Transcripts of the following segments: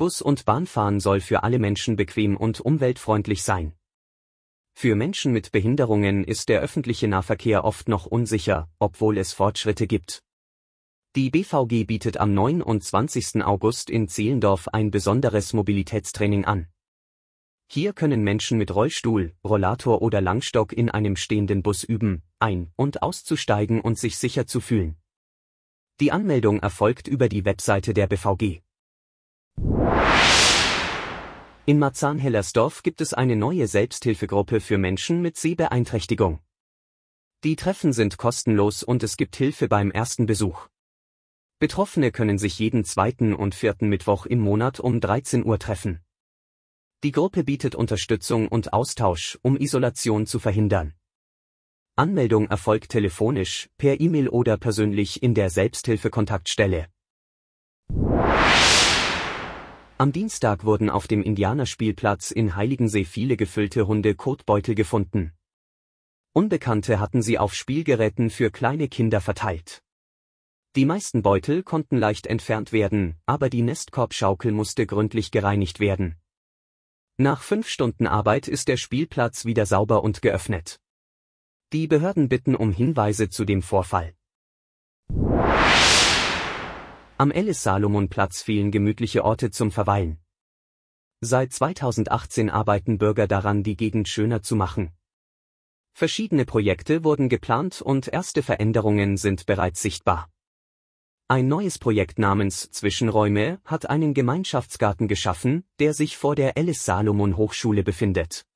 Bus- und Bahnfahren soll für alle Menschen bequem und umweltfreundlich sein. Für Menschen mit Behinderungen ist der öffentliche Nahverkehr oft noch unsicher, obwohl es Fortschritte gibt. Die BVG bietet am 29. August in Zehlendorf ein besonderes Mobilitätstraining an. Hier können Menschen mit Rollstuhl, Rollator oder Langstock in einem stehenden Bus üben, ein- und auszusteigen und sich sicher zu fühlen. Die Anmeldung erfolgt über die Webseite der BVG. In Marzahn-Hellersdorf gibt es eine neue Selbsthilfegruppe für Menschen mit Sehbeeinträchtigung. Die Treffen sind kostenlos und es gibt Hilfe beim ersten Besuch. Betroffene können sich jeden zweiten und vierten Mittwoch im Monat um 13 Uhr treffen. Die Gruppe bietet Unterstützung und Austausch, um Isolation zu verhindern. Anmeldung erfolgt telefonisch, per E-Mail oder persönlich in der Selbsthilfekontaktstelle. Am Dienstag wurden auf dem Indianerspielplatz in Heiligensee viele gefüllte Hunde-Kotbeutel gefunden. Unbekannte hatten sie auf Spielgeräten für kleine Kinder verteilt. Die meisten Beutel konnten leicht entfernt werden, aber die Nestkorbschaukel musste gründlich gereinigt werden. Nach fünf Stunden Arbeit ist der Spielplatz wieder sauber und geöffnet. Die Behörden bitten um Hinweise zu dem Vorfall. Am Ellis-Salomon-Platz fielen gemütliche Orte zum Verweilen. Seit 2018 arbeiten Bürger daran, die Gegend schöner zu machen. Verschiedene Projekte wurden geplant und erste Veränderungen sind bereits sichtbar. Ein neues Projekt namens Zwischenräume hat einen Gemeinschaftsgarten geschaffen, der sich vor der Ellis-Salomon-Hochschule befindet.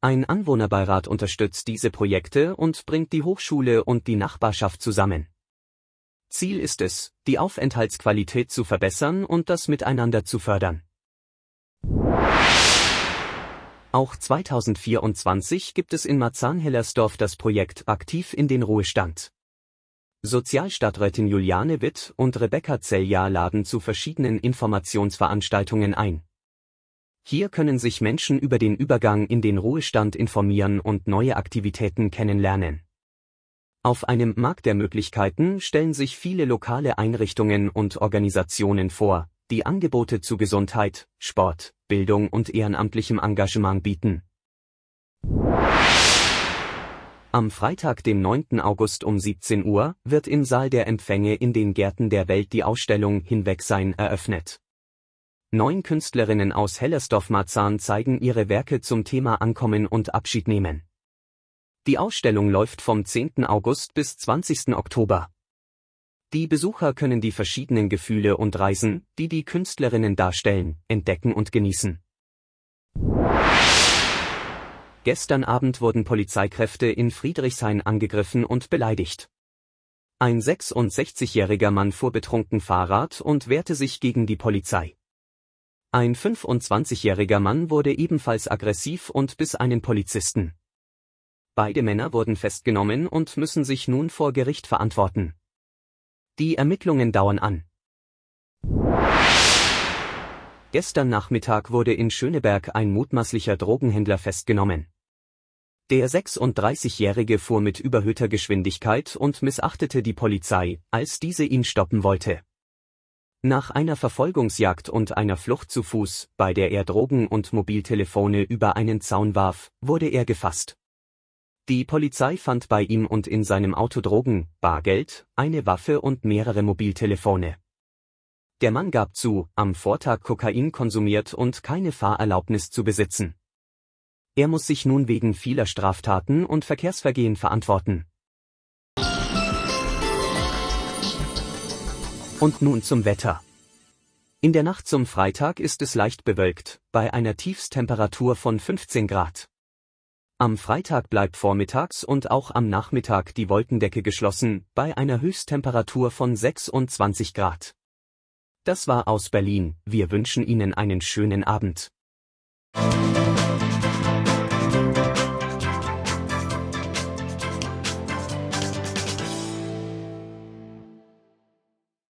Ein Anwohnerbeirat unterstützt diese Projekte und bringt die Hochschule und die Nachbarschaft zusammen. Ziel ist es, die Aufenthaltsqualität zu verbessern und das Miteinander zu fördern. Auch 2024 gibt es in Marzahn-Hellersdorf das Projekt Aktiv in den Ruhestand. Sozialstadträtin Juliane Witt und Rebecca Zelljahr laden zu verschiedenen Informationsveranstaltungen ein. Hier können sich Menschen über den Übergang in den Ruhestand informieren und neue Aktivitäten kennenlernen. Auf einem Markt der Möglichkeiten stellen sich viele lokale Einrichtungen und Organisationen vor, die Angebote zu Gesundheit, Sport, Bildung und ehrenamtlichem Engagement bieten. Am Freitag, dem 9. August um 17 Uhr, wird im Saal der Empfänge in den Gärten der Welt die Ausstellung Hinwegsein eröffnet. Neun Künstlerinnen aus Hellersdorf-Marzahn zeigen ihre Werke zum Thema Ankommen und Abschied nehmen. Die Ausstellung läuft vom 10. August bis 20. Oktober. Die Besucher können die verschiedenen Gefühle und Reisen, die die Künstlerinnen darstellen, entdecken und genießen. Gestern Abend wurden Polizeikräfte in Friedrichshain angegriffen und beleidigt. Ein 66-jähriger Mann fuhr betrunken Fahrrad und wehrte sich gegen die Polizei. Ein 25-jähriger Mann wurde ebenfalls aggressiv und biss einen Polizisten. Beide Männer wurden festgenommen und müssen sich nun vor Gericht verantworten. Die Ermittlungen dauern an. Gestern Nachmittag wurde in Schöneberg ein mutmaßlicher Drogenhändler festgenommen. Der 36-Jährige fuhr mit überhöhter Geschwindigkeit und missachtete die Polizei, als diese ihn stoppen wollte. Nach einer Verfolgungsjagd und einer Flucht zu Fuß, bei der er Drogen und Mobiltelefone über einen Zaun warf, wurde er gefasst. Die Polizei fand bei ihm und in seinem Auto Drogen, Bargeld, eine Waffe und mehrere Mobiltelefone. Der Mann gab zu, am Vortag Kokain konsumiert und keine Fahrerlaubnis zu besitzen. Er muss sich nun wegen vieler Straftaten und Verkehrsvergehen verantworten. Und nun zum Wetter. In der Nacht zum Freitag ist es leicht bewölkt, bei einer Tiefstemperatur von 15 Grad. Am Freitag bleibt vormittags und auch am Nachmittag die Wolkendecke geschlossen, bei einer Höchsttemperatur von 26 Grad. Das war aus Berlin, wir wünschen Ihnen einen schönen Abend.